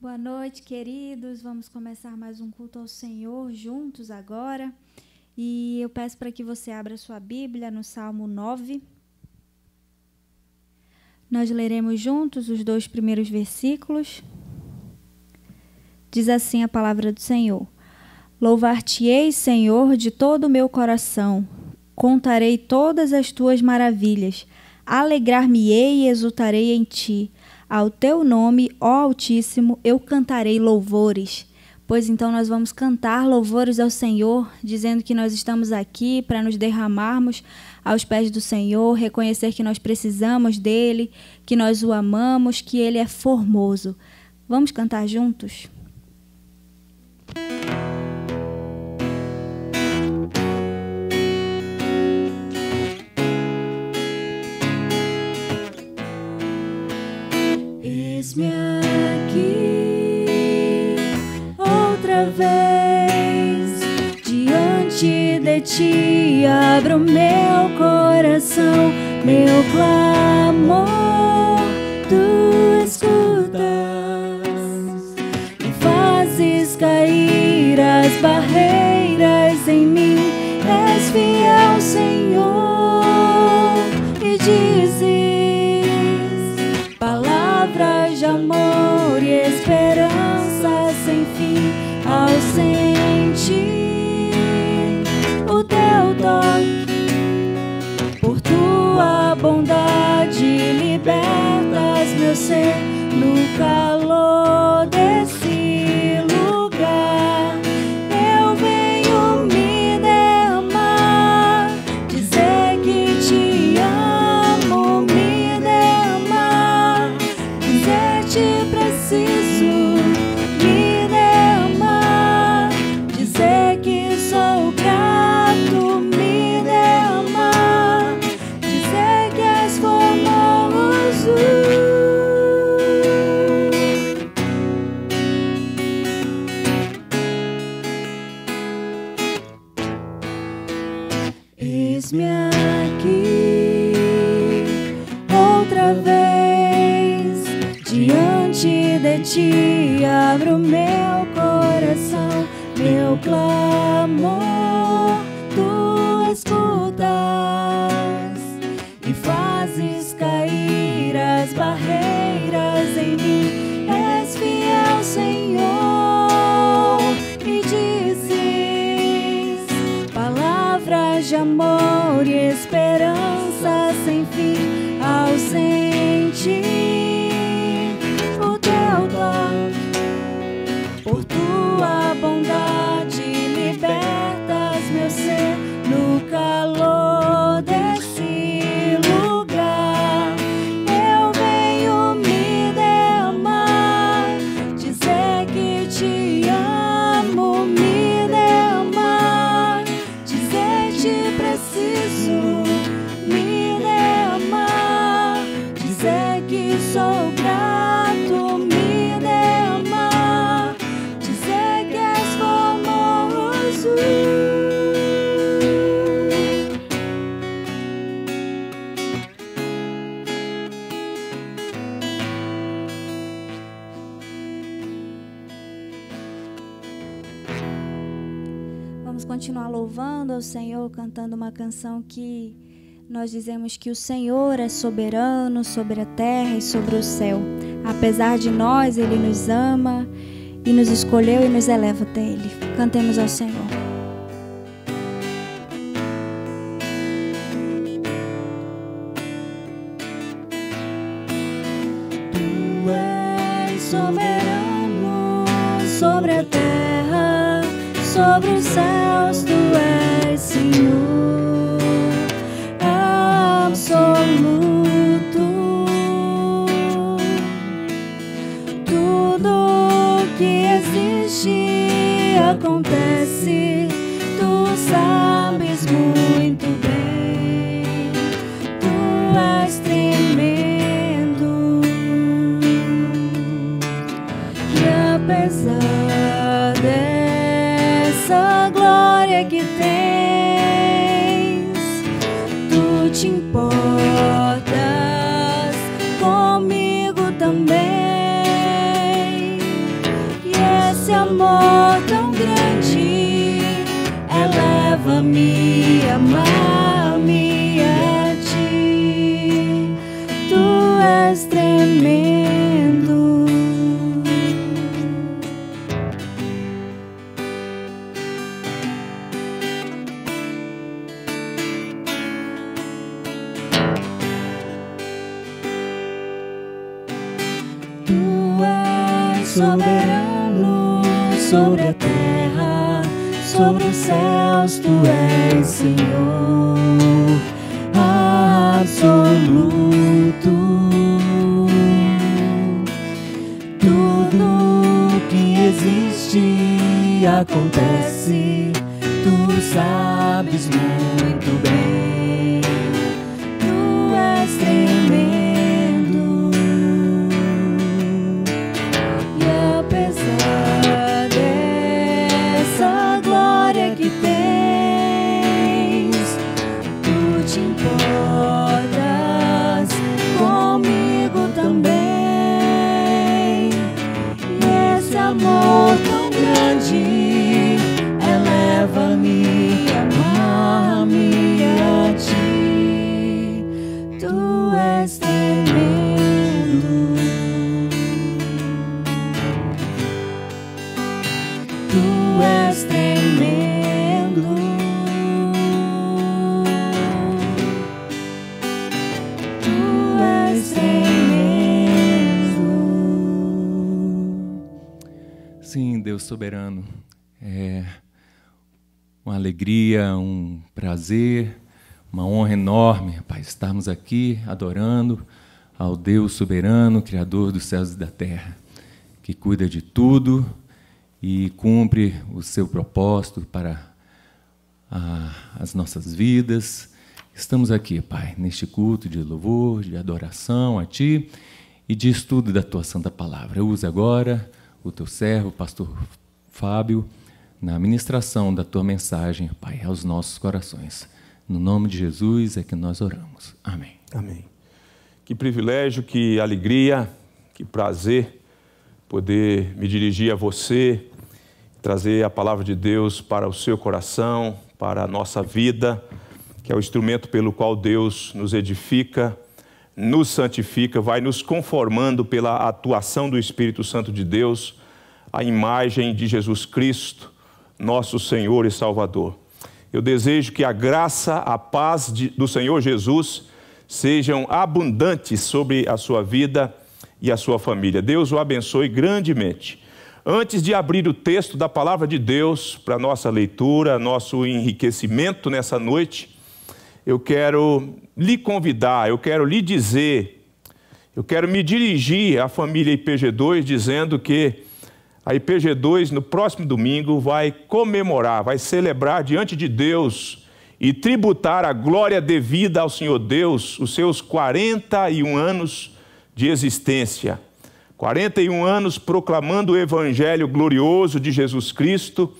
Boa noite, queridos. Vamos começar mais um culto ao Senhor juntos agora. E eu peço para que você abra sua Bíblia no Salmo 9. Nós leremos juntos os dois primeiros versículos. Diz assim a palavra do Senhor: Louvar-te-ei, Senhor, de todo o meu coração. Contarei todas as tuas maravilhas. Alegrar-me-ei e exultarei em ti ao teu nome, ó Altíssimo, eu cantarei louvores. Pois então nós vamos cantar louvores ao Senhor, dizendo que nós estamos aqui para nos derramarmos aos pés do Senhor, reconhecer que nós precisamos dele, que nós o amamos, que ele é formoso. Vamos cantar juntos? Música Eis-me aqui outra vez diante de ti. Abro meu coração, meu clamor, tu escutas e fazes cair as barreiras em mim. És fiel, Senhor. ao Senhor cantando uma canção que nós dizemos que o Senhor é soberano sobre a terra e sobre o céu. Apesar de nós, Ele nos ama e nos escolheu e nos eleva até Ele. Cantemos ao Senhor. amor tão grande eleva-me a mais. Deus soberano. É uma alegria, um prazer, uma honra enorme, Pai, estarmos aqui adorando ao Deus soberano, Criador dos céus e da terra, que cuida de tudo e cumpre o seu propósito para a, as nossas vidas. Estamos aqui, Pai, neste culto de louvor, de adoração a Ti e de estudo da Tua Santa Palavra. Usa agora o teu servo, pastor Fábio, na ministração da tua mensagem, Pai, aos nossos corações. No nome de Jesus é que nós oramos. Amém. Amém. Que privilégio, que alegria, que prazer poder me dirigir a você, trazer a palavra de Deus para o seu coração, para a nossa vida, que é o instrumento pelo qual Deus nos edifica nos santifica, vai nos conformando pela atuação do Espírito Santo de Deus, a imagem de Jesus Cristo, nosso Senhor e Salvador. Eu desejo que a graça, a paz de, do Senhor Jesus sejam abundantes sobre a sua vida e a sua família. Deus o abençoe grandemente. Antes de abrir o texto da palavra de Deus para nossa leitura, nosso enriquecimento nessa noite, eu quero lhe convidar, eu quero lhe dizer, eu quero me dirigir à família IPG2 dizendo que a IPG2 no próximo domingo vai comemorar, vai celebrar diante de Deus e tributar a glória devida ao Senhor Deus, os seus 41 anos de existência. 41 anos proclamando o evangelho glorioso de Jesus Cristo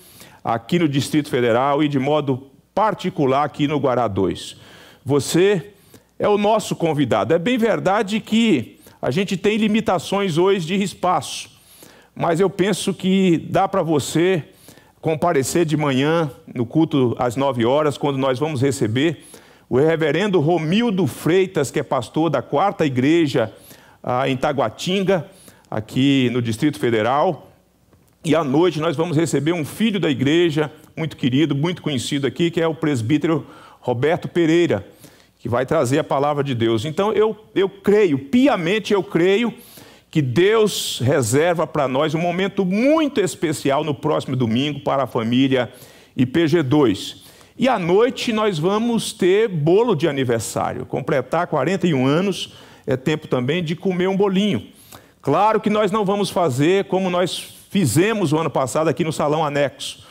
aqui no Distrito Federal e de modo particular aqui no Guará 2. Você é o nosso convidado. É bem verdade que a gente tem limitações hoje de espaço, mas eu penso que dá para você comparecer de manhã no culto às 9 horas, quando nós vamos receber o reverendo Romildo Freitas, que é pastor da quarta igreja ah, em Taguatinga, aqui no Distrito Federal. E à noite nós vamos receber um filho da igreja, muito querido, muito conhecido aqui, que é o presbítero Roberto Pereira, que vai trazer a palavra de Deus. Então eu, eu creio, piamente eu creio, que Deus reserva para nós um momento muito especial no próximo domingo para a família IPG2. E à noite nós vamos ter bolo de aniversário, completar 41 anos, é tempo também de comer um bolinho. Claro que nós não vamos fazer como nós fizemos o ano passado aqui no Salão Anexo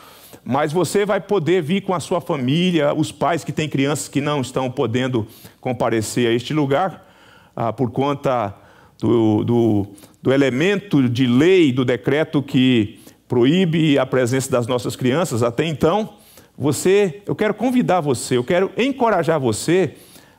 mas você vai poder vir com a sua família, os pais que têm crianças que não estão podendo comparecer a este lugar, ah, por conta do, do, do elemento de lei, do decreto que proíbe a presença das nossas crianças até então, você, eu quero convidar você, eu quero encorajar você,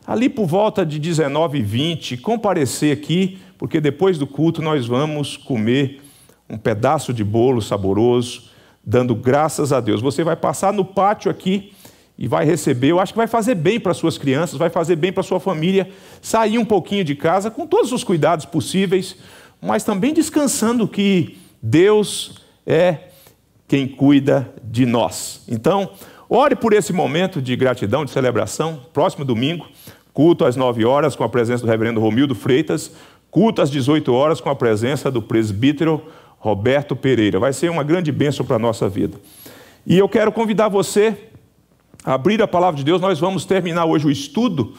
ali por volta de 19 e 20, comparecer aqui, porque depois do culto nós vamos comer um pedaço de bolo saboroso dando graças a Deus. Você vai passar no pátio aqui e vai receber. Eu acho que vai fazer bem para suas crianças, vai fazer bem para sua família sair um pouquinho de casa com todos os cuidados possíveis, mas também descansando que Deus é quem cuida de nós. Então, ore por esse momento de gratidão, de celebração. Próximo domingo, culto às 9 horas com a presença do reverendo Romildo Freitas, culto às 18 horas com a presença do presbítero Roberto Pereira. Vai ser uma grande bênção para a nossa vida. E eu quero convidar você a abrir a palavra de Deus. Nós vamos terminar hoje o estudo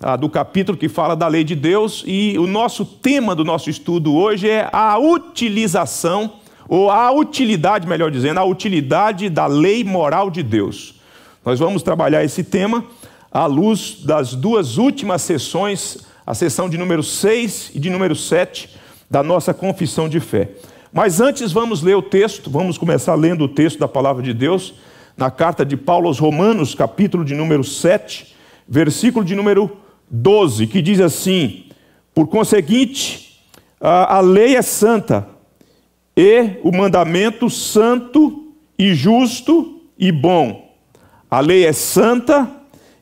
ah, do capítulo que fala da lei de Deus. E o nosso tema do nosso estudo hoje é a utilização, ou a utilidade, melhor dizendo, a utilidade da lei moral de Deus. Nós vamos trabalhar esse tema à luz das duas últimas sessões, a sessão de número 6 e de número 7 da nossa confissão de fé. Mas antes vamos ler o texto, vamos começar lendo o texto da palavra de Deus, na carta de Paulo aos Romanos, capítulo de número 7, versículo de número 12, que diz assim: Por conseguinte, a lei é santa, e o mandamento santo e justo e bom. A lei é santa,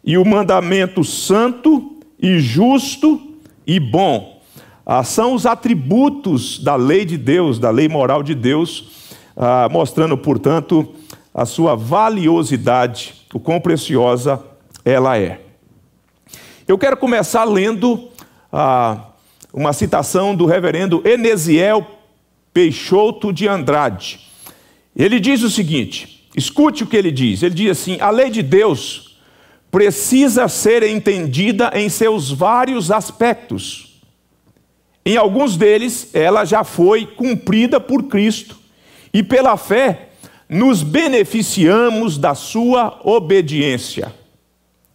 e o mandamento santo e justo e bom ah, são os atributos da lei de Deus, da lei moral de Deus, ah, mostrando, portanto, a sua valiosidade, o quão preciosa ela é. Eu quero começar lendo ah, uma citação do reverendo Enesiel Peixoto de Andrade. Ele diz o seguinte: escute o que ele diz. Ele diz assim: a lei de Deus precisa ser entendida em seus vários aspectos em alguns deles, ela já foi cumprida por Cristo. E pela fé, nos beneficiamos da sua obediência.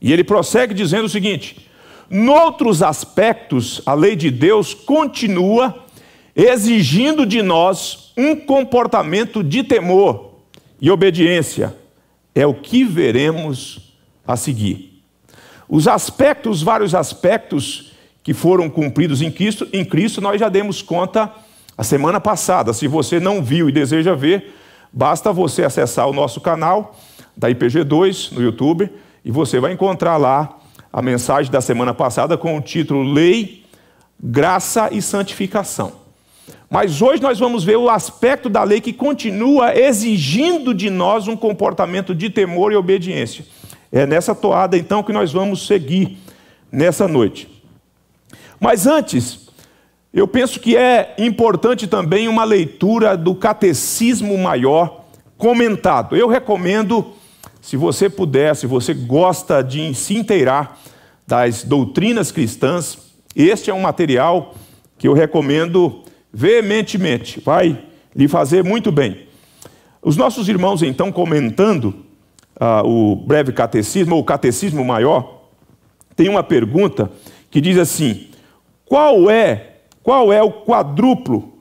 E ele prossegue dizendo o seguinte: noutros aspectos, a lei de Deus continua exigindo de nós um comportamento de temor e obediência. É o que veremos a seguir. Os aspectos, vários aspectos que foram cumpridos em Cristo, em Cristo nós já demos conta a semana passada. Se você não viu e deseja ver, basta você acessar o nosso canal da IPG2 no YouTube e você vai encontrar lá a mensagem da semana passada com o título Lei, Graça e Santificação. Mas hoje nós vamos ver o aspecto da lei que continua exigindo de nós um comportamento de temor e obediência. É nessa toada então que nós vamos seguir nessa noite. Mas antes, eu penso que é importante também uma leitura do Catecismo Maior comentado. Eu recomendo, se você puder, se você gosta de se inteirar das doutrinas cristãs, este é um material que eu recomendo veementemente, vai lhe fazer muito bem. Os nossos irmãos, então, comentando ah, o breve catecismo, ou o catecismo maior, tem uma pergunta que diz assim: qual é, qual é o quadruplo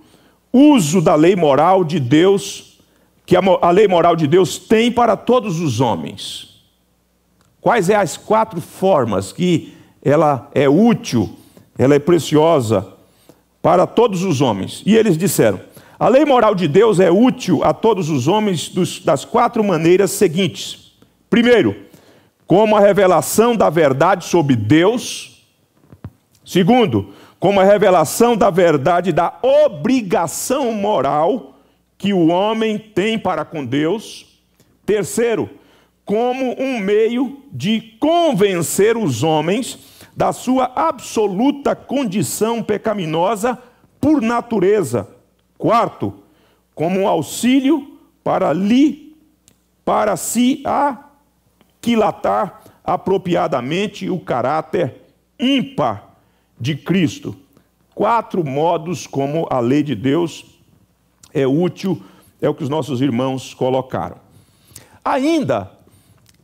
uso da lei moral de Deus, que a, a lei moral de Deus tem para todos os homens? Quais são é as quatro formas que ela é útil, ela é preciosa para todos os homens? E eles disseram: a lei moral de Deus é útil a todos os homens dos, das quatro maneiras seguintes. Primeiro, como a revelação da verdade sobre Deus. Segundo, como a revelação da verdade, da obrigação moral que o homem tem para com Deus. Terceiro, como um meio de convencer os homens da sua absoluta condição pecaminosa por natureza. Quarto, como um auxílio para lhe para se aquilatar apropriadamente o caráter ímpar de Cristo. Quatro modos como a lei de Deus é útil, é o que os nossos irmãos colocaram. Ainda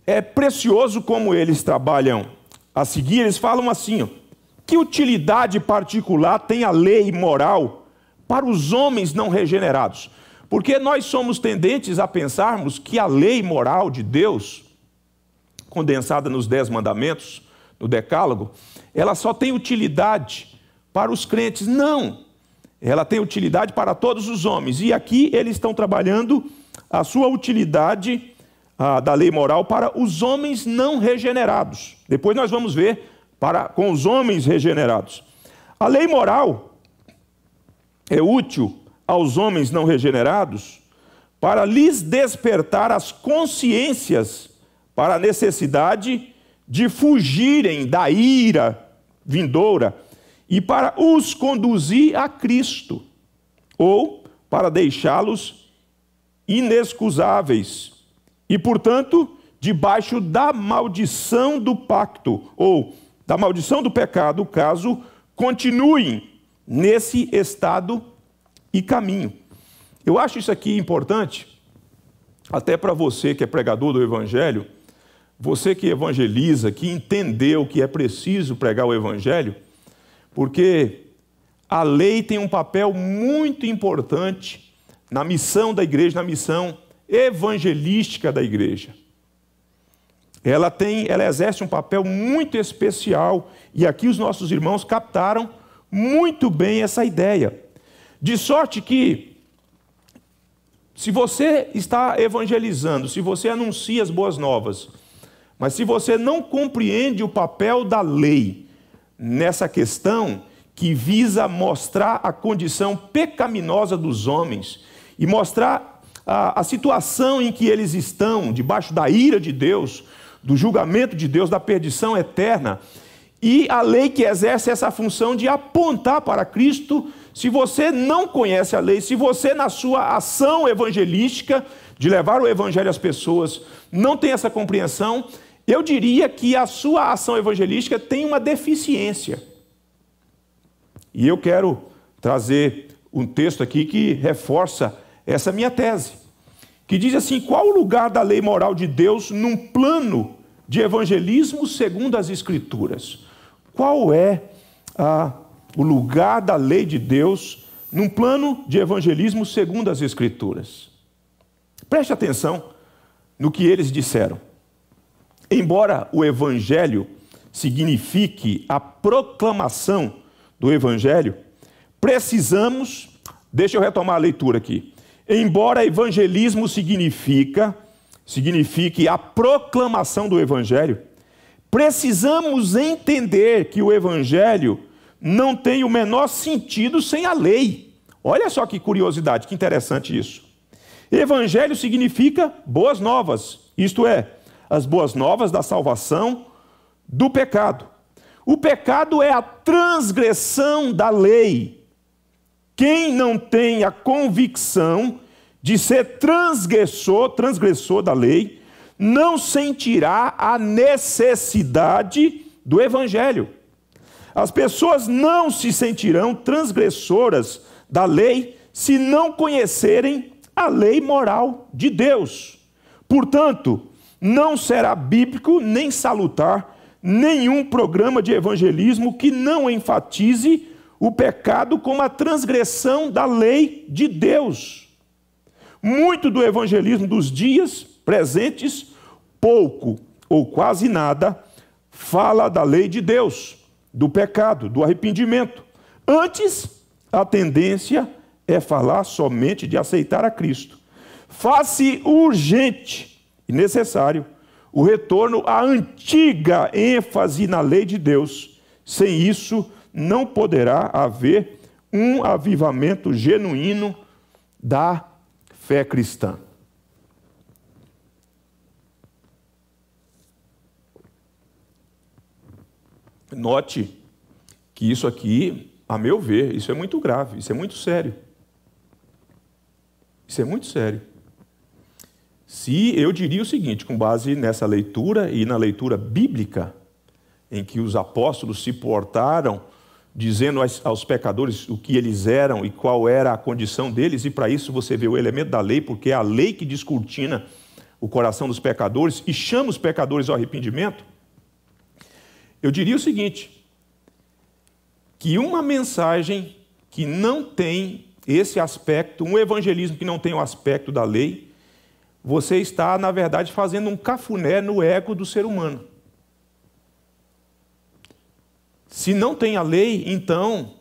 é precioso como eles trabalham. A seguir, eles falam assim: ó, que utilidade particular tem a lei moral para os homens não regenerados? Porque nós somos tendentes a pensarmos que a lei moral de Deus, condensada nos Dez Mandamentos, no Decálogo, ela só tem utilidade para os crentes. Não! Ela tem utilidade para todos os homens. E aqui eles estão trabalhando a sua utilidade a, da lei moral para os homens não regenerados. Depois nós vamos ver para com os homens regenerados. A lei moral é útil aos homens não regenerados para lhes despertar as consciências para a necessidade de fugirem da ira vindoura e para os conduzir a Cristo, ou para deixá-los inexcusáveis e, portanto, debaixo da maldição do pacto, ou da maldição do pecado, caso continuem nesse estado e caminho. Eu acho isso aqui importante, até para você que é pregador do Evangelho, você que evangeliza, que entendeu que é preciso pregar o evangelho, porque a lei tem um papel muito importante na missão da igreja, na missão evangelística da igreja. Ela tem, ela exerce um papel muito especial e aqui os nossos irmãos captaram muito bem essa ideia. De sorte que se você está evangelizando, se você anuncia as boas novas, mas se você não compreende o papel da lei nessa questão, que visa mostrar a condição pecaminosa dos homens e mostrar a, a, situação em que eles estão, debaixo da ira de Deus, do julgamento de Deus, da perdição eterna, e a lei que exerce essa função de apontar para Cristo. Se você não conhece a lei, se você, na sua ação evangelística, de levar o evangelho às pessoas, não tem essa compreensão, eu diria que a sua ação evangelística tem uma deficiência. E eu quero trazer um texto aqui que reforça essa minha tese, que diz assim: qual o lugar da lei moral de Deus num plano de evangelismo segundo as Escrituras? Qual é o lugar da lei de Deus num plano de evangelismo segundo as Escrituras? Preste atenção no que eles disseram. Embora o evangelho signifique a proclamação do evangelho, precisamos, deixa eu retomar a leitura aqui. Embora evangelismo significa signifique a proclamação do evangelho, precisamos entender que o evangelho não tem o menor sentido sem a lei. Olha só que curiosidade, que interessante isso. Evangelho significa boas novas, isto é, as boas novas da salvação do pecado. O pecado é a transgressão da lei. Quem não tem a convicção de ser transgressor, transgressor da lei, não sentirá a necessidade do evangelho. As pessoas não se sentirão transgressoras da lei se não conhecerem a lei moral de Deus. Portanto, não será bíblico nem salutar nenhum programa de evangelismo que não enfatize o pecado como a transgressão da lei de Deus. Muito do evangelismo dos dias presentes, pouco ou quase nada, fala da lei de Deus, do pecado, do arrependimento. Antes, a tendência é falar somente de aceitar a Cristo. Faça se urgente e necessário o retorno à antiga ênfase na lei de Deus. Sem isso, não poderá haver um avivamento genuíno da fé cristã. Note que isso aqui, a meu ver, isso é muito grave, isso é muito sério. Isso é muito sério. Se eu diria o seguinte, com base nessa leitura e na leitura bíblica, em que os apóstolos se portaram dizendo aos pecadores o que eles eram e qual era a condição deles, e para isso você vê o elemento da lei, porque é a lei que descortina o coração dos pecadores e chama os pecadores ao arrependimento. Eu diria o seguinte: que uma mensagem que não tem esse aspecto, um evangelismo que não tem o aspecto da lei, você está, na verdade, fazendo um cafuné no ego do ser humano. Se não tem a lei, então,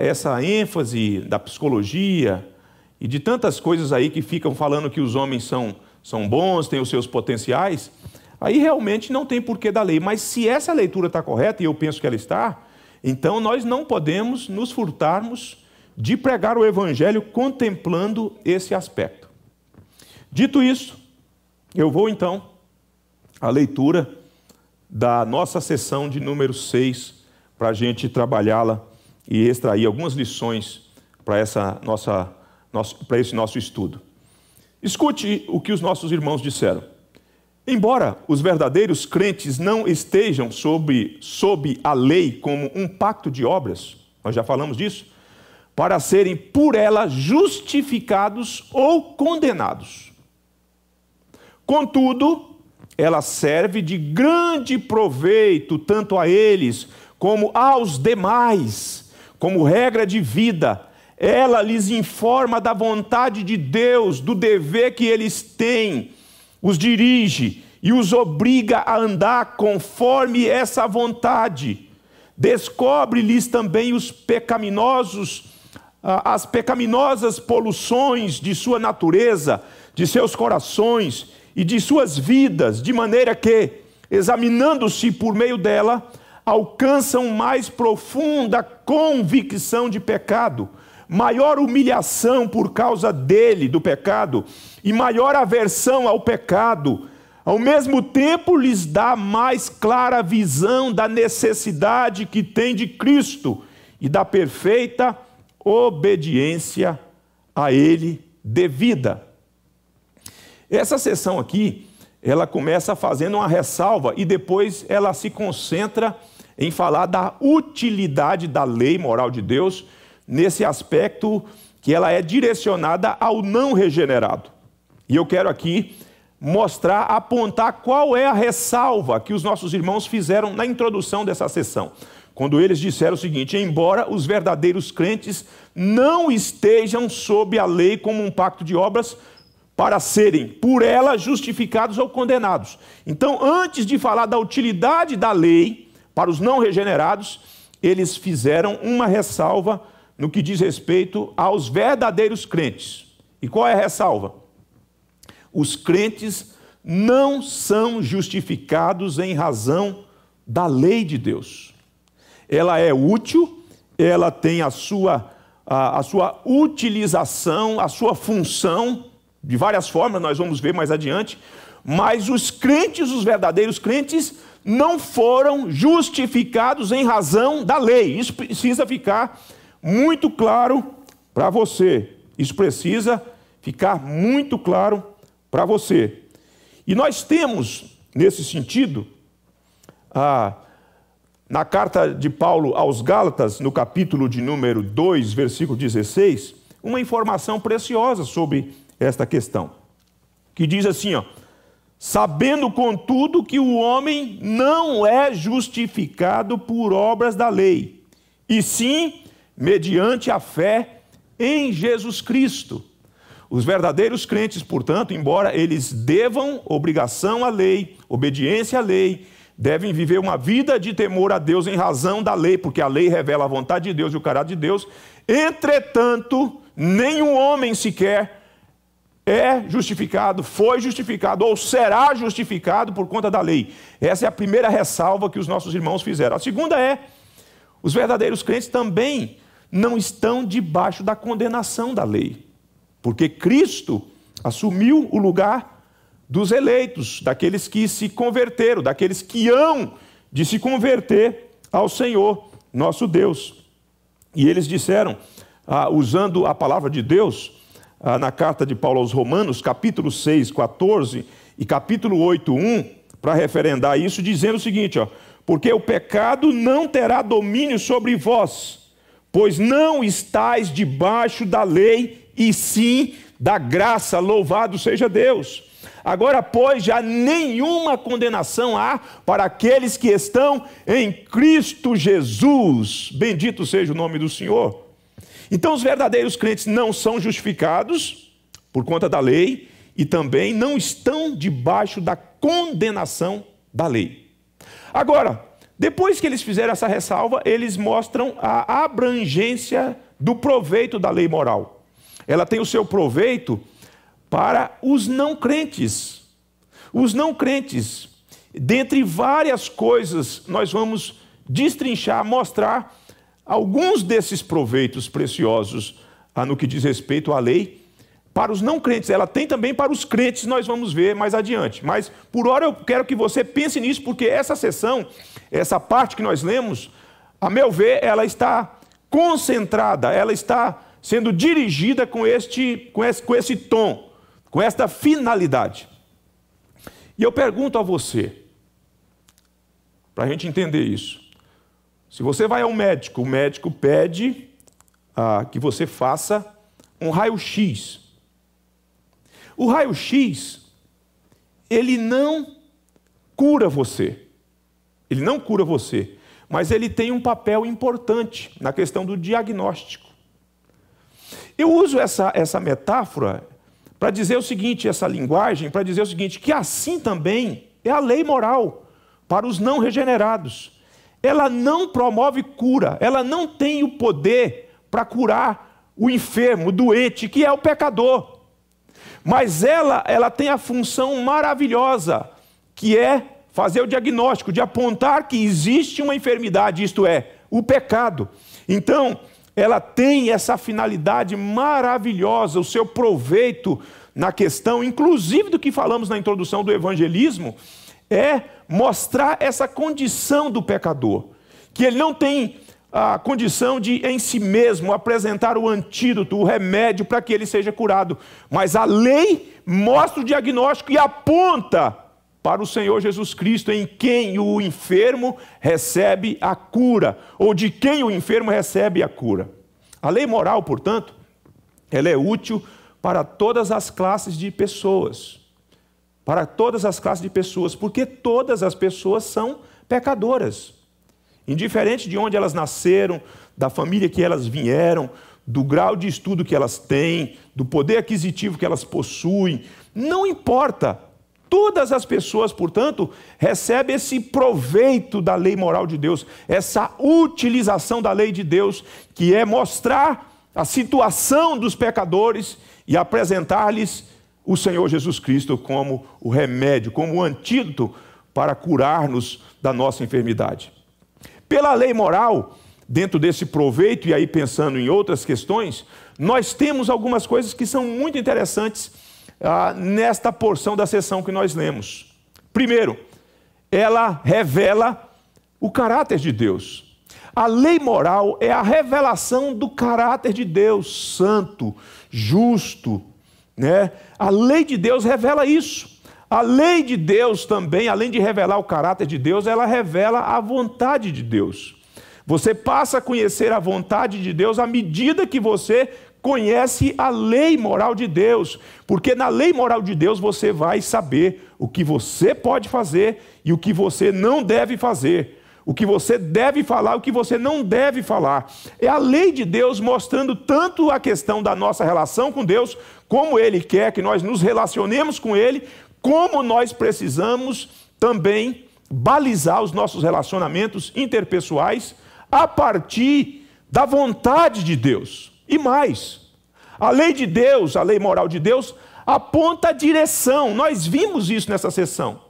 essa ênfase da psicologia e de tantas coisas aí que ficam falando que os homens são, são bons, têm os seus potenciais, aí realmente não tem porquê da lei. Mas se essa leitura está correta, e eu penso que ela está, então nós não podemos nos furtarmos de pregar o evangelho contemplando esse aspecto. Dito isso, eu vou então à leitura da nossa sessão de número 6, para a gente trabalhá-la e extrair algumas lições para essa nossa para esse nosso estudo. Escute o que os nossos irmãos disseram. Embora os verdadeiros crentes não estejam sob, sob a lei como um pacto de obras, nós já falamos disso, para serem por ela justificados ou condenados. Contudo, ela serve de grande proveito tanto a eles como aos demais, como regra de vida. Ela lhes informa da vontade de Deus, do dever que eles têm, os dirige e os obriga a andar conforme essa vontade. Descobre-lhes também os pecaminosos, as pecaminosas poluções de sua natureza, de seus corações e de suas vidas, de maneira que, examinando-se por meio dela, alcançam mais profunda convicção de pecado, maior humilhação por causa dele, do pecado, e maior aversão ao pecado. Ao mesmo tempo, lhes dá mais clara visão da necessidade que tem de Cristo e da perfeita obediência a Ele devida. Essa sessão aqui, ela começa fazendo uma ressalva e depois ela se concentra em falar da utilidade da lei moral de Deus nesse aspecto que ela é direcionada ao não regenerado. E eu quero aqui mostrar, apontar qual é a ressalva que os nossos irmãos fizeram na introdução dessa sessão. Quando eles disseram o seguinte: embora os verdadeiros crentes não estejam sob a lei como um pacto de obras, para serem por ela justificados ou condenados. Então, antes de falar da utilidade da lei para os não regenerados, eles fizeram uma ressalva no que diz respeito aos verdadeiros crentes. E qual é a ressalva? Os crentes não são justificados em razão da lei de Deus. Ela é útil, ela tem a sua, a, a sua utilização, a sua função de várias formas, nós vamos ver mais adiante. Mas os crentes, os verdadeiros crentes, não foram justificados em razão da lei. Isso precisa ficar muito claro para você. Isso precisa ficar muito claro para você. E nós temos, nesse sentido, na carta de Paulo aos Gálatas, no capítulo de número 2, versículo 16, uma informação preciosa sobre esta questão, que diz assim, ó, sabendo contudo que o homem não é justificado por obras da lei, e sim mediante a fé em Jesus Cristo. Os verdadeiros crentes, portanto, embora eles devam obrigação à lei, obediência à lei, devem viver uma vida de temor a Deus em razão da lei, porque a lei revela a vontade de Deus e o caráter de Deus. Entretanto, nenhum homem sequer é justificado, foi justificado ou será justificado por conta da lei. Essa é a primeira ressalva que os nossos irmãos fizeram. A segunda é: os verdadeiros crentes também não estão debaixo da condenação da lei, porque Cristo assumiu o lugar dos eleitos, daqueles que se converteram, daqueles que hão de se converter ao Senhor, nosso Deus. E eles disseram, ah, usando a palavra de Deus, ah, na carta de Paulo aos Romanos, capítulo 6, 14 e capítulo 8, 1, para referendar isso, dizendo o seguinte: ó, porque o pecado não terá domínio sobre vós, pois não estáis debaixo da lei, e sim da graça, louvado seja Deus. Agora, pois, já nenhuma condenação há para aqueles que estão em Cristo Jesus. Bendito seja o nome do Senhor. Então, os verdadeiros crentes não são justificados por conta da lei e também não estão debaixo da condenação da lei. Agora, depois que eles fizeram essa ressalva, eles mostram a abrangência do proveito da lei moral. Ela tem o seu proveito para os não crentes. Os não crentes, dentre várias coisas, nós vamos destrinchar, mostrar alguns desses proveitos preciosos ah, no que diz respeito à lei para os não crentes. Ela tem também para os crentes, nós vamos ver mais adiante. Mas por hora eu quero que você pense nisso, porque essa sessão, essa parte que nós lemos, a meu ver, ela está concentrada, ela está sendo dirigida com este, com esse, com esse tom, com esta finalidade. E eu pergunto a você, para a gente entender isso. Se você vai ao médico, o médico pede ah, que você faça um raio-x. O raio-x, ele não cura você. Ele não cura você, mas ele tem um papel importante na questão do diagnóstico. Eu uso essa, essa metáfora para dizer o seguinte, essa linguagem, para dizer o seguinte, que assim também é a lei moral para os não regenerados ela não promove cura, ela não tem o poder para curar o enfermo, o doente, que é o pecador. Mas ela, ela tem a função maravilhosa, que é fazer o diagnóstico, de apontar que existe uma enfermidade, isto é, o pecado. Então, ela tem essa finalidade maravilhosa, o seu proveito na questão, inclusive do que falamos na introdução do evangelismo, é mostrar essa condição do pecador, que ele não tem a condição de em si mesmo apresentar o antídoto, o remédio para que ele seja curado, mas a lei mostra o diagnóstico e aponta para o Senhor Jesus Cristo, em quem o enfermo recebe a cura, ou de quem o enfermo recebe a cura. A lei moral, portanto, ela é útil para todas as classes de pessoas para todas as classes de pessoas, porque todas as pessoas são pecadoras. Indiferente de onde elas nasceram, da família que elas vieram, do grau de estudo que elas têm, do poder aquisitivo que elas possuem, não importa. Todas as pessoas, portanto, recebem esse proveito da lei moral de Deus, essa utilização da lei de Deus, que é mostrar a situação dos pecadores e apresentar-lhes o Senhor Jesus Cristo como o remédio, como o antídoto para curar-nos da nossa enfermidade. Pela lei moral, dentro desse proveito, e aí pensando em outras questões, nós temos algumas coisas que são muito interessantes ah, nesta porção da sessão que nós lemos. Primeiro, ela revela o caráter de Deus. A lei moral é a revelação do caráter de Deus, santo, justo, né? A lei de Deus revela isso. A lei de Deus também, além de revelar o caráter de Deus, ela revela a vontade de Deus. Você passa a conhecer a vontade de Deus à medida que você conhece a lei moral de Deus, porque na lei moral de Deus você vai saber o que você pode fazer e o que você não deve fazer o que você deve falar, o que você não deve falar. É a lei de Deus mostrando tanto a questão da nossa relação com Deus, como Ele quer que nós nos relacionemos com Ele, como nós precisamos também balizar os nossos relacionamentos interpessoais a partir da vontade de Deus. E mais, a lei de Deus, a lei moral de Deus, aponta a direção. Nós vimos isso nessa sessão.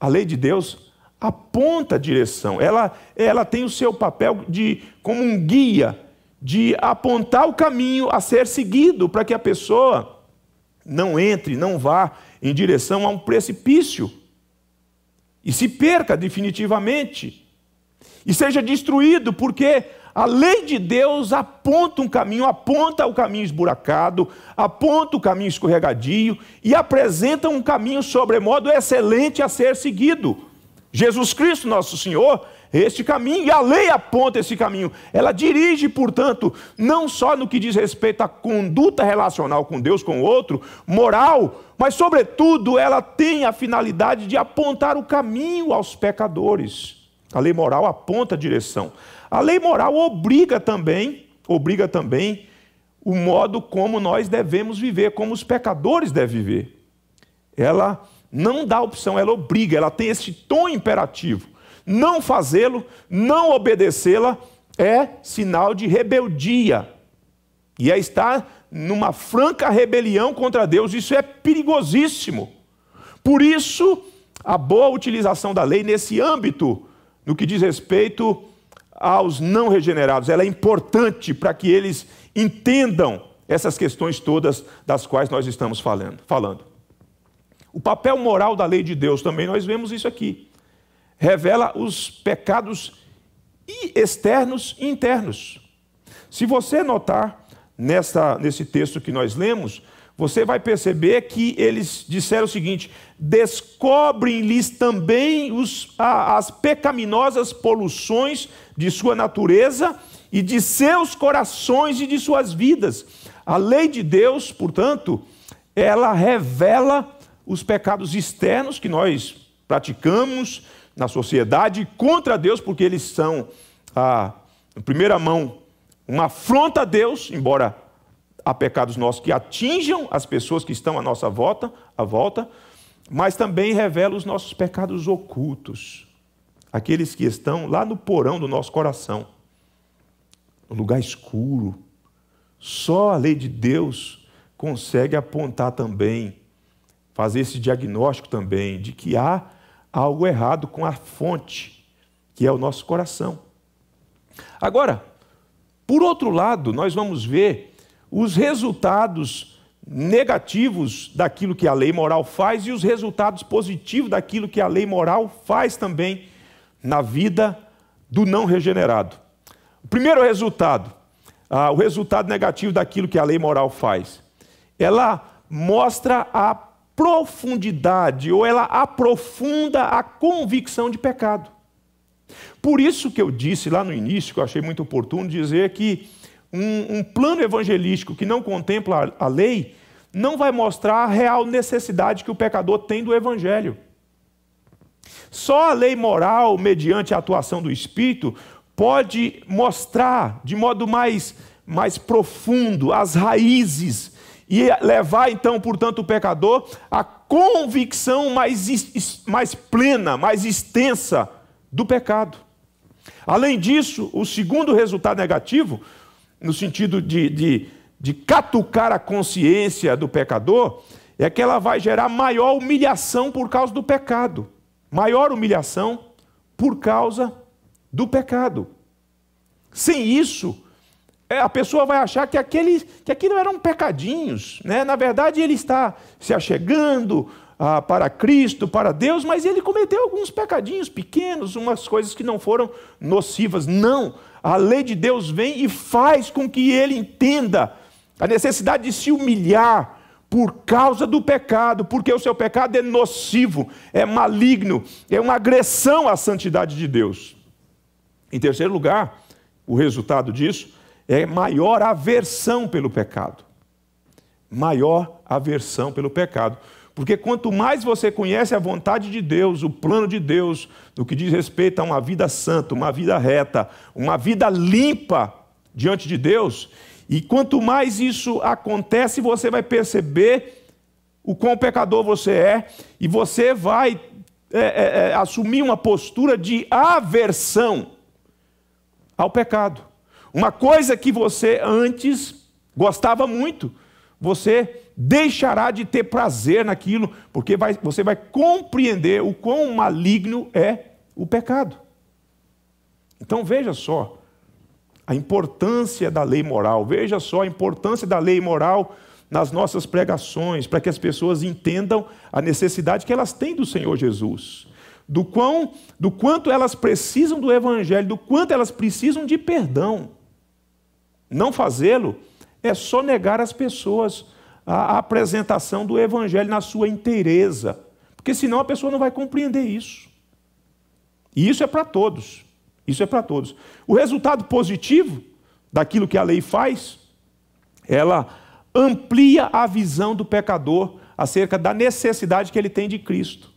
A lei de Deus aponta a direção, ela, ela tem o seu papel de como um guia, de apontar o caminho a ser seguido para que a pessoa não entre, não vá em direção a um precipício e se perca definitivamente e seja destruído, porque a lei de Deus aponta um caminho, aponta o caminho esburacado, aponta o caminho escorregadio e apresenta um caminho sobremodo excelente a ser seguido. Jesus Cristo, nosso Senhor, este caminho, e a lei aponta esse caminho. Ela dirige, portanto, não só no que diz respeito à conduta relacional com Deus, com o outro, moral, mas, sobretudo, ela tem a finalidade de apontar o caminho aos pecadores. A lei moral aponta a direção. A lei moral obriga também, obriga também o modo como nós devemos viver, como os pecadores devem viver. Ela não dá opção, ela obriga, ela tem esse tom imperativo. Não fazê-lo, não obedecê-la é sinal de rebeldia. E é estar numa franca rebelião contra Deus, isso é perigosíssimo. Por isso, a boa utilização da lei nesse âmbito, no que diz respeito aos não regenerados, ela é importante para que eles entendam essas questões todas das quais nós estamos falando. falando. O papel moral da lei de Deus também, nós vemos isso aqui. Revela os pecados externos e internos. Se você notar nessa, nesse texto que nós lemos, você vai perceber que eles disseram o seguinte: descobrem-lhes também os, a, as pecaminosas poluções de sua natureza e de seus corações e de suas vidas. A lei de Deus, portanto, ela revela os pecados externos que nós praticamos na sociedade contra Deus, porque eles são, ah, em primeira mão, uma afronta a Deus, embora há pecados nossos que atinjam as pessoas que estão à nossa volta, à volta, mas também revela os nossos pecados ocultos, aqueles que estão lá no porão do nosso coração, no lugar escuro. Só a lei de Deus consegue apontar também fazer esse diagnóstico também de que há algo errado com a fonte, que é o nosso coração. Agora, por outro lado, nós vamos ver os resultados negativos daquilo que a lei moral faz e os resultados positivos daquilo que a lei moral faz também na vida do não regenerado. O primeiro resultado, ah, o resultado negativo daquilo que a lei moral faz, ela mostra a profundidade ou ela aprofunda a convicção de pecado. Por isso que eu disse lá no início, que eu achei muito oportuno dizer que um, um plano evangelístico que não contempla a, a lei não vai mostrar a real necessidade que o pecador tem do evangelho. Só a lei moral, mediante a atuação do Espírito, pode mostrar de modo mais, mais profundo as raízes e levar então, portanto, o pecador à convicção mais, mais plena, mais extensa do pecado. Além disso, o segundo resultado negativo, no sentido de, de, de catucar a consciência do pecador, é que ela vai gerar maior humilhação por causa do pecado. Maior humilhação por causa do pecado. Sem isso, é, a pessoa vai achar que, aquele, que aquilo eram pecadinhos. Né? Na verdade, ele está se achegando ah, para Cristo, para Deus, mas ele cometeu alguns pecadinhos pequenos, umas coisas que não foram nocivas. Não! A lei de Deus vem e faz com que ele entenda a necessidade de se humilhar por causa do pecado, porque o seu pecado é nocivo, é maligno, é uma agressão à santidade de Deus. Em terceiro lugar, o resultado disso é maior aversão pelo pecado. Maior aversão pelo pecado. Porque quanto mais você conhece a vontade de Deus, o plano de Deus, no que diz respeito a uma vida santa, uma vida reta, uma vida limpa diante de Deus, e quanto mais isso acontece, você vai perceber o quão pecador você é, e você vai é, é, é assumir uma postura de aversão ao pecado. Uma coisa que você antes gostava muito, você deixará de ter prazer naquilo, porque vai, você vai compreender o quão maligno é o pecado. Então veja só a importância da lei moral, veja só a importância da lei moral nas nossas pregações, para que as pessoas entendam a necessidade que elas têm do Senhor Jesus, do, quão, do quanto elas precisam do Evangelho, do quanto elas precisam de perdão. Não fazê-lo é só negar às pessoas a apresentação do evangelho na sua inteireza, porque senão a pessoa não vai compreender isso. E isso é para todos. Isso é para todos. O resultado positivo daquilo que a lei faz, ela amplia a visão do pecador acerca da necessidade que ele tem de Cristo.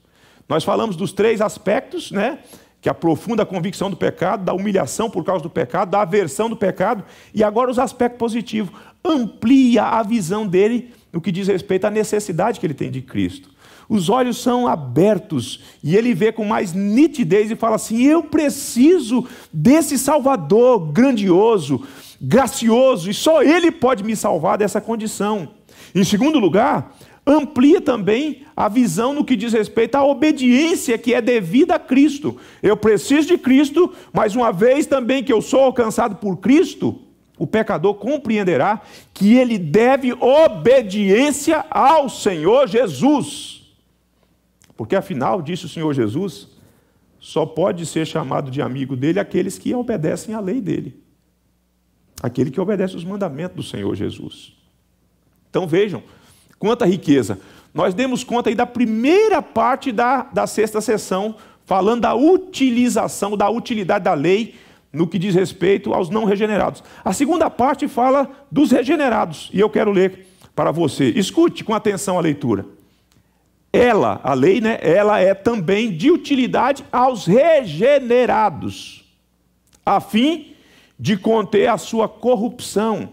Nós falamos dos três aspectos, né? que aprofunda a convicção do pecado, da humilhação por causa do pecado, da aversão do pecado, e agora os aspectos positivos. Amplia a visão dele no que diz respeito à necessidade que ele tem de Cristo. Os olhos são abertos e ele vê com mais nitidez e fala assim: Eu preciso desse Salvador grandioso, gracioso, e só ele pode me salvar dessa condição. Em segundo lugar, amplia também a visão no que diz respeito à obediência que é devida a Cristo. Eu preciso de Cristo, mas uma vez também que eu sou alcançado por Cristo, o pecador compreenderá que ele deve obediência ao Senhor Jesus. Porque afinal, disse o Senhor Jesus, só pode ser chamado de amigo dele aqueles que obedecem à lei dele. Aquele que obedece os mandamentos do Senhor Jesus. Então vejam, Quanta riqueza! Nós demos conta aí da primeira parte da, da sexta sessão, falando da utilização, da utilidade da lei no que diz respeito aos não regenerados. A segunda parte fala dos regenerados, e eu quero ler para você. Escute com atenção a leitura. Ela, a lei, né, ela é também de utilidade aos regenerados, a fim de conter a sua corrupção,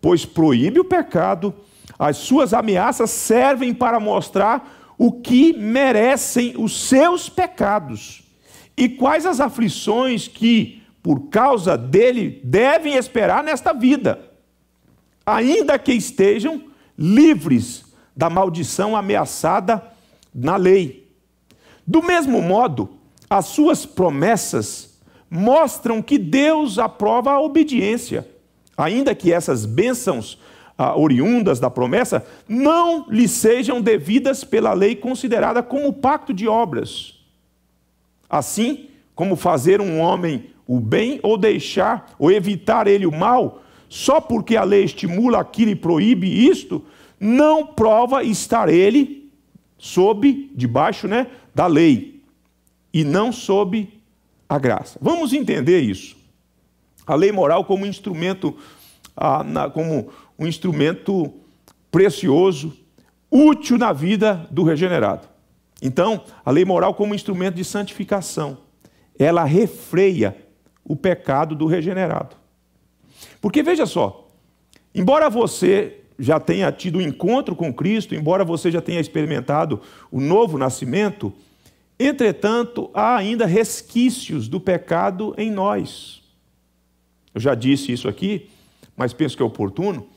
pois proíbe o pecado as suas ameaças servem para mostrar o que merecem os seus pecados e quais as aflições que, por causa dele, devem esperar nesta vida, ainda que estejam livres da maldição ameaçada na lei. Do mesmo modo, as suas promessas mostram que Deus aprova a obediência, ainda que essas bênçãos ah, oriundas da promessa, não lhe sejam devidas pela lei considerada como pacto de obras. Assim como fazer um homem o bem ou deixar ou evitar ele o mal, só porque a lei estimula aquilo e proíbe isto, não prova estar ele sob, debaixo né, da lei, e não sob a graça. Vamos entender isso. A lei moral como instrumento, ah, na, como um instrumento precioso, útil na vida do regenerado. Então, a lei moral, como instrumento de santificação, ela refreia o pecado do regenerado. Porque veja só, embora você já tenha tido um encontro com Cristo, embora você já tenha experimentado o novo nascimento, entretanto, há ainda resquícios do pecado em nós. Eu já disse isso aqui, mas penso que é oportuno.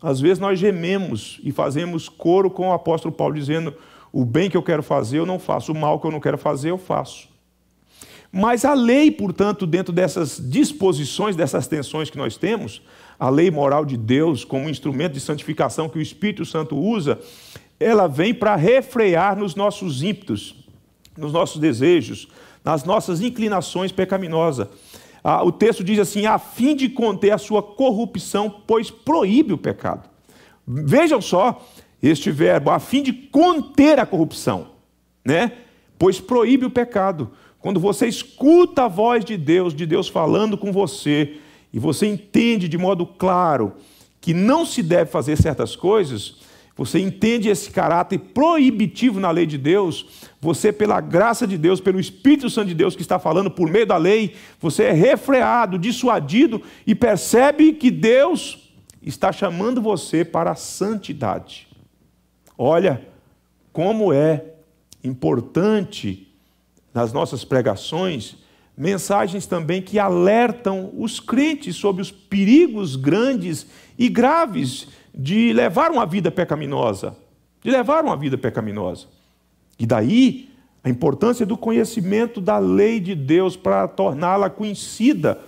Às vezes nós gememos e fazemos coro com o apóstolo Paulo, dizendo: o bem que eu quero fazer eu não faço, o mal que eu não quero fazer eu faço. Mas a lei, portanto, dentro dessas disposições, dessas tensões que nós temos, a lei moral de Deus, como instrumento de santificação que o Espírito Santo usa, ela vem para refrear nos nossos ímpetos, nos nossos desejos, nas nossas inclinações pecaminosas. Ah, o texto diz assim: a fim de conter a sua corrupção, pois proíbe o pecado. Vejam só este verbo, a fim de conter a corrupção, né? Pois proíbe o pecado. Quando você escuta a voz de Deus, de Deus falando com você, e você entende de modo claro que não se deve fazer certas coisas, você entende esse caráter proibitivo na lei de Deus, você, pela graça de Deus, pelo Espírito Santo de Deus que está falando por meio da lei, você é refreado, dissuadido e percebe que Deus está chamando você para a santidade. Olha como é importante nas nossas pregações mensagens também que alertam os crentes sobre os perigos grandes e graves de levar uma vida pecaminosa, de levar uma vida pecaminosa. E daí a importância do conhecimento da lei de Deus para torná-la conhecida,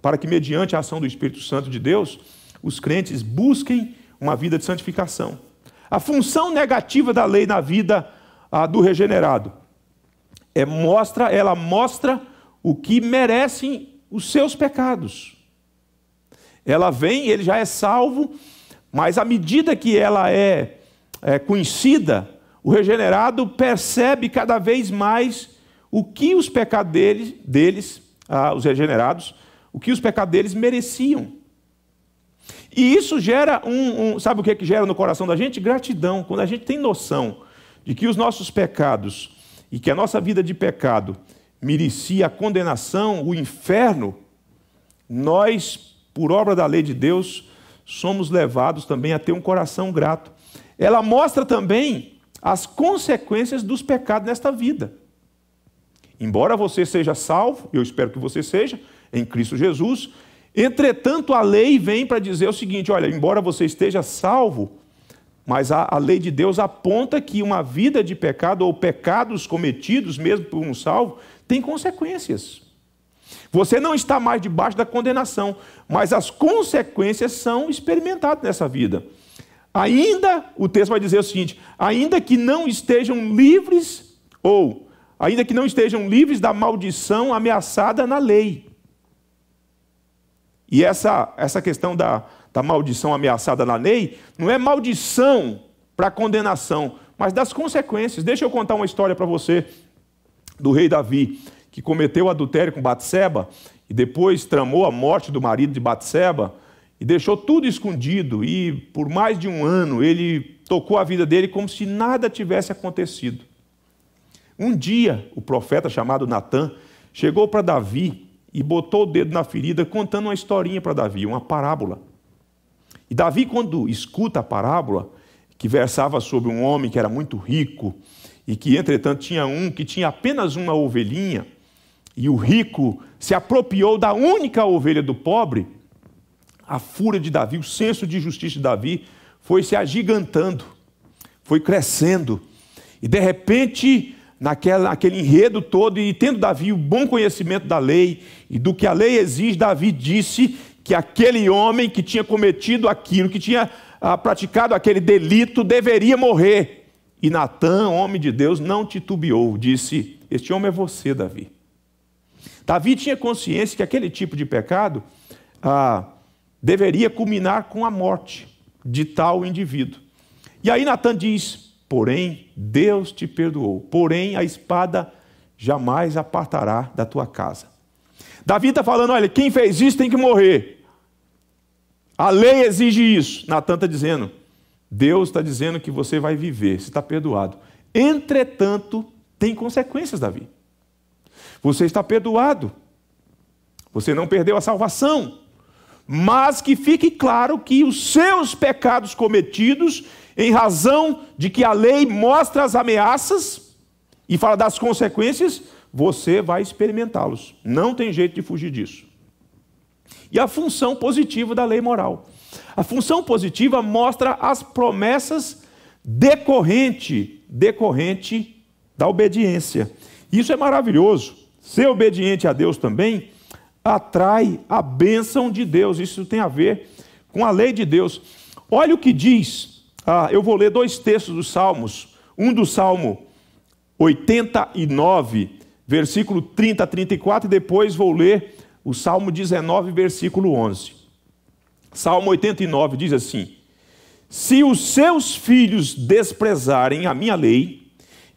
para que, mediante a ação do Espírito Santo de Deus, os crentes busquem uma vida de santificação. A função negativa da lei na vida do regenerado é mostra, ela mostra o que merecem os seus pecados. Ela vem, ele já é salvo, mas à medida que ela é, é conhecida, o regenerado percebe cada vez mais o que os pecados deles, deles ah, os regenerados, o que os pecados deles mereciam. E isso gera um, um, Sabe o que, é que gera no coração da gente? Gratidão. Quando a gente tem noção de que os nossos pecados e que a nossa vida de pecado merecia a condenação, o inferno, nós, por obra da lei de Deus, somos levados também a ter um coração grato. Ela mostra também as consequências dos pecados nesta vida. Embora você seja salvo, eu espero que você seja, em Cristo Jesus, entretanto a lei vem para dizer o seguinte: olha, embora você esteja salvo, mas a, a, lei de Deus aponta que uma vida de pecado ou pecados cometidos, mesmo por um salvo, tem consequências. Você não está mais debaixo da condenação, mas as consequências são experimentadas nessa vida. Ainda, o texto vai dizer o seguinte: ainda que não estejam livres, ou ainda que não estejam livres da maldição ameaçada na lei. E essa, essa questão da, da maldição ameaçada na lei não é maldição para condenação, mas das consequências. Deixa eu contar uma história para você do rei Davi que cometeu adultério com Batseba e depois tramou a morte do marido de Batseba e deixou tudo escondido e por mais de um ano ele tocou a vida dele como se nada tivesse acontecido. Um dia, o profeta chamado Natã chegou para Davi e botou o dedo na ferida contando uma historinha para Davi, uma parábola. E Davi, quando escuta a parábola, que versava sobre um homem que era muito rico e que, entretanto, tinha um que tinha apenas uma ovelhinha, e o rico se apropriou da única ovelha do pobre, a fúria de Davi, o senso de justiça de Davi foi se agigantando, foi crescendo. E de repente, naquela, naquele enredo todo, e tendo Davi o um bom conhecimento da lei e do que a lei exige, Davi disse que aquele homem que tinha cometido aquilo, que tinha ah, praticado aquele delito, deveria morrer. E Natan, homem de Deus, não titubeou, disse: Este homem é você, Davi. Davi tinha consciência que aquele tipo de pecado ah, deveria culminar com a morte de tal indivíduo. E aí Natan diz: Porém, Deus te perdoou, porém a espada jamais apartará da tua casa. Davi está falando: olha, quem fez isso tem que morrer. A lei exige isso. Natan está dizendo: Deus está dizendo que você vai viver, você está perdoado. Entretanto, tem consequências, Davi. Você está perdoado. Você não perdeu a salvação. Mas que fique claro que os seus pecados cometidos, em razão de que a lei mostra as ameaças e fala das consequências, você vai experimentá-los. Não tem jeito de fugir disso. E a função positiva da lei moral. A função positiva mostra as promessas decorrente, decorrente da obediência. Isso é maravilhoso. Ser obediente a Deus também atrai a bênção de Deus. Isso tem a ver com a lei de Deus. Olha o que diz. Ah, eu vou ler dois textos dos Salmos. Um do Salmo 89, versículo 30 a 34, e depois vou ler o Salmo 19, versículo 11. Salmo 89 diz assim: Se os seus filhos desprezarem a minha lei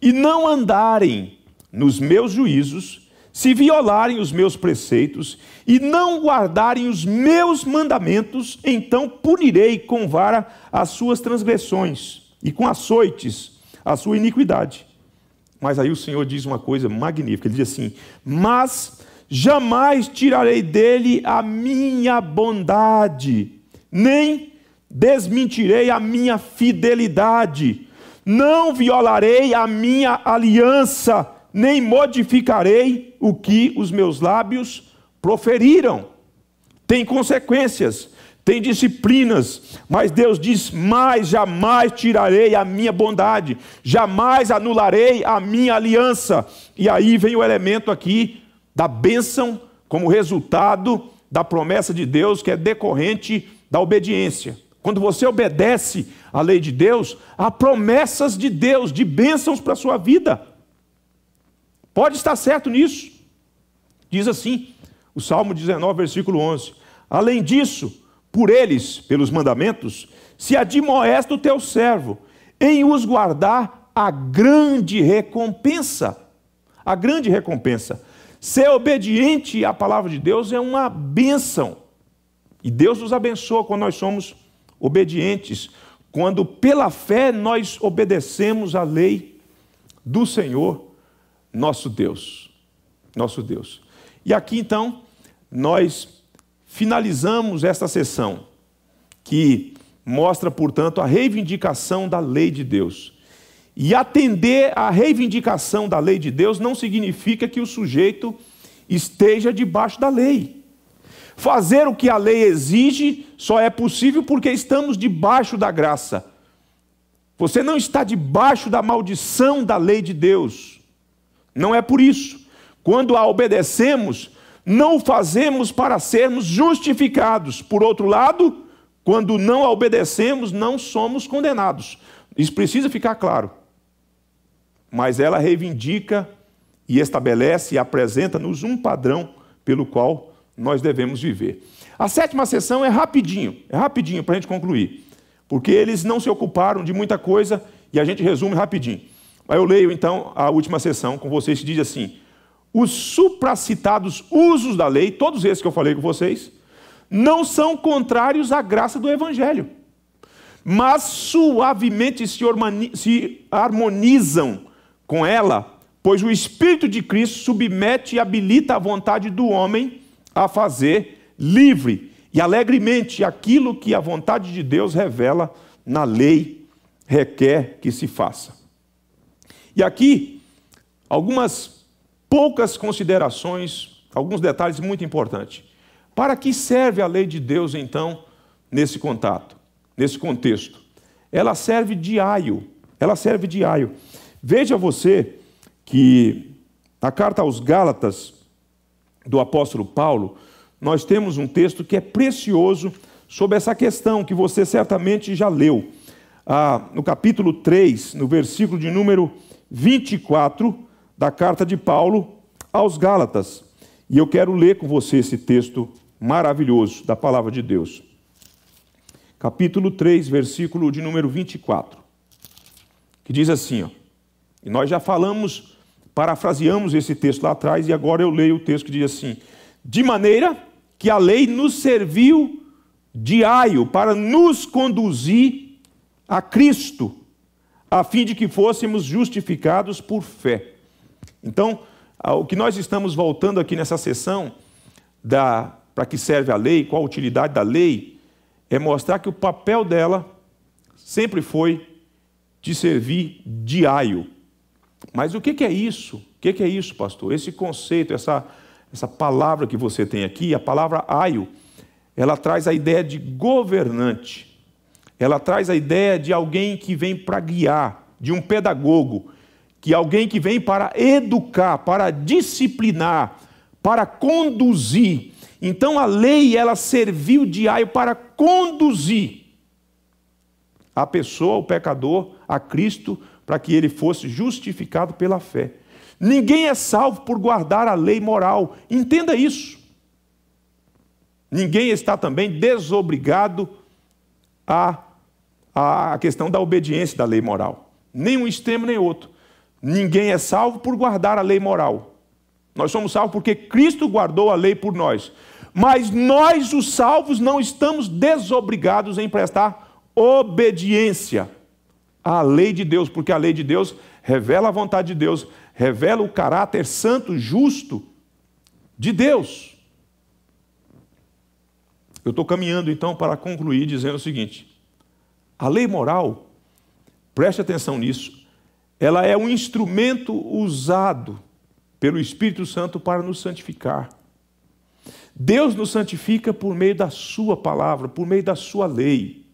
e não andarem nos meus juízos, se violarem os meus preceitos e não guardarem os meus mandamentos, então punirei com vara as suas transgressões e com açoites a sua iniquidade. Mas aí o Senhor diz uma coisa magnífica: ele diz assim, mas jamais tirarei dele a minha bondade, nem desmentirei a minha fidelidade, não violarei a minha aliança nem modificarei o que os meus lábios proferiram. Tem consequências, tem disciplinas, mas Deus diz: mais jamais tirarei a minha bondade, jamais anularei a minha aliança. E aí vem o elemento aqui da bênção como resultado da promessa de Deus que é decorrente da obediência. Quando você obedece à lei de Deus, há promessas de Deus, de bênçãos para a sua vida. Pode estar certo nisso. Diz assim, o Salmo 19, versículo 11: Além disso, por eles, pelos mandamentos, se admoesta o teu servo, em os guardar a grande recompensa. A grande recompensa. Ser obediente à palavra de Deus é uma bênção. E Deus nos abençoa quando nós somos obedientes, quando pela fé nós obedecemos a lei do Senhor nosso Deus. Nosso Deus. E aqui então, nós finalizamos esta sessão, que mostra, portanto, a reivindicação da lei de Deus. E atender à reivindicação da lei de Deus não significa que o sujeito esteja debaixo da lei. Fazer o que a lei exige só é possível porque estamos debaixo da graça. Você não está debaixo da maldição da lei de Deus. Não é por isso. Quando a obedecemos, não o fazemos para sermos justificados. Por outro lado, quando não a obedecemos, não somos condenados. Isso precisa ficar claro. Mas ela reivindica e estabelece e apresenta-nos um padrão pelo qual nós devemos viver. A sétima sessão é rapidinho, é rapidinho para a gente concluir, porque eles não se ocuparam de muita coisa e a gente resume rapidinho. Aí Eu leio então a última sessão com vocês que diz assim: os supracitados usos da lei, todos esses que eu falei com vocês, não são contrários à graça do Evangelho, mas suavemente se harmonizam com ela, pois o Espírito de Cristo submete e habilita a vontade do homem a fazer livre e alegremente aquilo que a vontade de Deus revela na lei requer que se faça. E aqui, algumas poucas considerações, alguns detalhes muito importantes. Para que serve a lei de Deus, então, nesse contato, nesse contexto? Ela serve de aio, ela serve de aio. Veja você que na carta aos Gálatas do apóstolo Paulo, nós temos um texto que é precioso sobre essa questão que você certamente já leu. Ah, no capítulo 3, no versículo de número 24 da carta de Paulo aos Gálatas. E eu quero ler com você esse texto maravilhoso da palavra de Deus. Capítulo 3, versículo de número 24, que diz assim, ó, e nós já falamos, parafraseamos esse texto lá atrás, e agora eu leio o texto que diz assim: De maneira que a lei nos serviu de aio para nos conduzir a Cristo a fim de que fôssemos justificados por fé. Então, o que nós estamos voltando aqui nessa sessão da para que serve a lei, qual a utilidade da lei, é mostrar que o papel dela sempre foi de servir de aio. Mas o que é isso? O que é isso, pastor? Esse conceito, essa, essa palavra que você tem aqui, a palavra aio, ela traz a ideia de governante. Ela traz a ideia de alguém que vem para guiar, de um pedagogo, que alguém que vem para educar, para disciplinar, para conduzir. Então a lei ela serviu de aio para conduzir a pessoa, o pecador, a Cristo, para que ele fosse justificado pela fé. Ninguém é salvo por guardar a lei moral. Entenda isso. Ninguém está também desobrigado a a questão da obediência da lei moral. Nem um extremo nem outro. Ninguém é salvo por guardar a lei moral. Nós somos salvos porque Cristo guardou a lei por nós. Mas nós, os salvos, não estamos desobrigados em prestar obediência à lei de Deus, porque a lei de Deus revela a vontade de Deus, revela o caráter santo, justo de Deus. Eu estou caminhando então para concluir dizendo o seguinte: a lei moral, preste atenção nisso, ela é um instrumento usado pelo Espírito Santo para nos santificar. Deus nos santifica por meio da Sua palavra, por meio da Sua lei.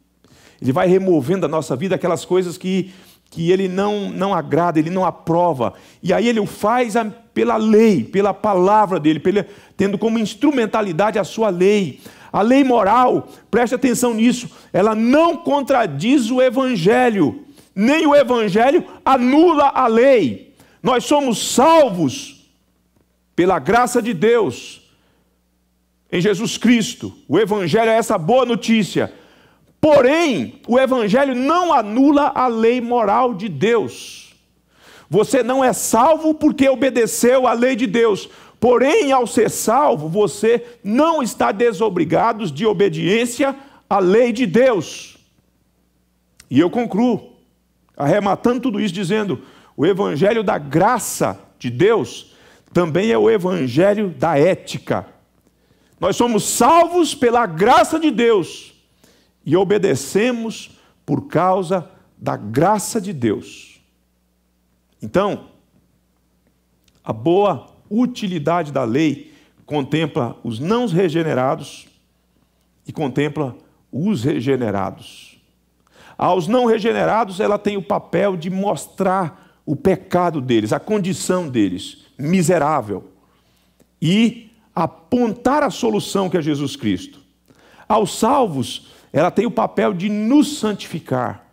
Ele vai removendo da nossa vida aquelas coisas que, que Ele não, não agrada, Ele não aprova. E aí Ele o faz pela lei, pela palavra dele, pela, tendo como instrumentalidade a Sua lei. A lei moral, preste atenção nisso, ela não contradiz o evangelho, nem o evangelho anula a lei. Nós somos salvos pela graça de Deus em Jesus Cristo. O evangelho é essa boa notícia. Porém, o evangelho não anula a lei moral de Deus. Você não é salvo porque obedeceu à lei de Deus. Porém, ao ser salvo, você não está desobrigado de obediência à lei de Deus. E eu concluo, arrematando tudo isso, dizendo: o evangelho da graça de Deus também é o evangelho da ética. Nós somos salvos pela graça de Deus e obedecemos por causa da graça de Deus. Então, a boa utilidade da lei contempla os não regenerados e contempla os regenerados. Aos não regenerados, ela tem o papel de mostrar o pecado deles, a condição deles, miserável, e apontar a solução que é Jesus Cristo. Aos salvos, ela tem o papel de nos santificar.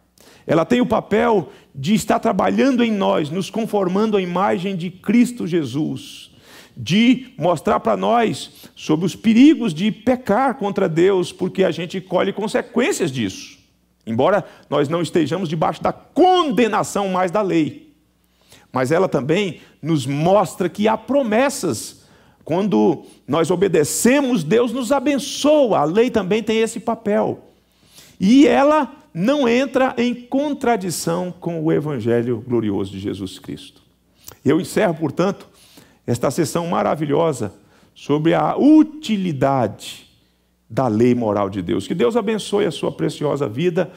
Ela tem o papel de estar trabalhando em nós, nos conformando à imagem de Cristo Jesus, de mostrar para nós sobre os perigos de pecar contra Deus, porque a gente colhe consequências disso. Embora nós não estejamos debaixo da condenação mais da lei, mas ela também nos mostra que há promessas. Quando nós obedecemos, Deus nos abençoa. A lei também tem esse papel. E ela não entra em contradição com o Evangelho glorioso de Jesus Cristo. Eu encerro, portanto, esta sessão maravilhosa sobre a utilidade da lei moral de Deus. Que Deus abençoe a sua preciosa vida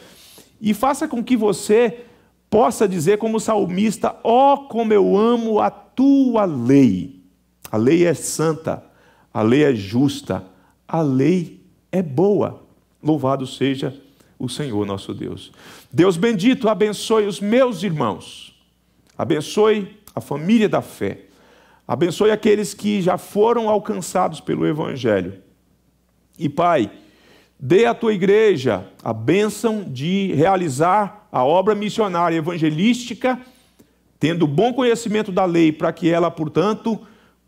e faça com que você possa dizer, como salmista: Ó, oh, como eu amo a tua lei! A lei é santa, a lei é justa, a lei é boa. Louvado seja Deus o Senhor nosso Deus. Deus bendito, abençoe os meus irmãos, abençoe a família da fé, abençoe aqueles que já foram alcançados pelo Evangelho. E Pai, dê à tua igreja a bênção de realizar a obra missionária evangelística, tendo bom conhecimento da lei, para que ela, portanto,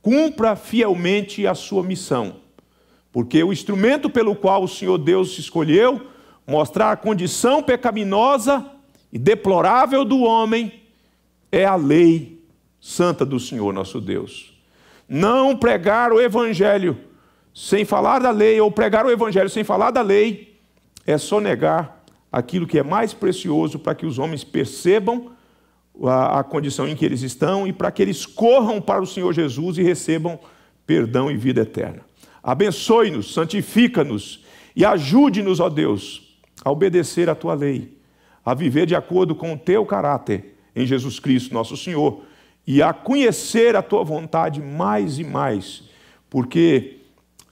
cumpra fielmente a sua missão. Porque o instrumento pelo qual o Senhor Deus escolheu mostrar a condição pecaminosa e deplorável do homem, é a lei santa do Senhor nosso Deus. Não pregar o evangelho sem falar da lei, ou pregar o evangelho sem falar da lei, é só negar aquilo que é mais precioso para que os homens percebam a, a condição em que eles estão e para que eles corram para o Senhor Jesus e recebam perdão e vida eterna. Abençoe-nos, santifica-nos e ajude-nos, ó Deus, a obedecer a tua lei, a viver de acordo com o teu caráter em Jesus Cristo, nosso Senhor, e a conhecer a tua vontade mais e mais, porque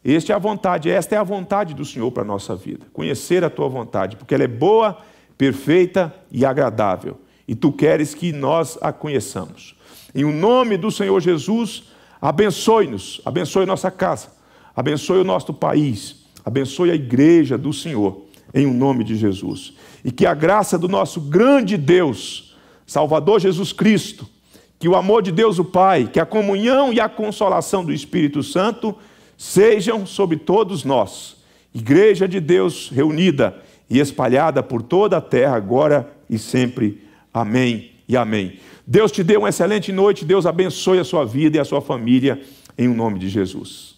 esta é a vontade, esta é a vontade do Senhor para a nossa vida. Conhecer a tua vontade, porque ela é boa, perfeita e agradável, e tu queres que nós a conheçamos. Em o nome do Senhor Jesus, abençoe-nos, abençoe nossa casa, abençoe o nosso país, abençoe a igreja do Senhor em o um nome de Jesus. E que a graça do nosso grande Deus, Salvador Jesus Cristo, que o amor de Deus o Pai, que a comunhão e a consolação do Espírito Santo sejam sobre todos nós. Igreja de Deus reunida e espalhada por toda a terra, agora e sempre. Amém e amém. Deus te dê uma excelente noite, Deus abençoe a sua vida e a sua família, em o nome de Jesus.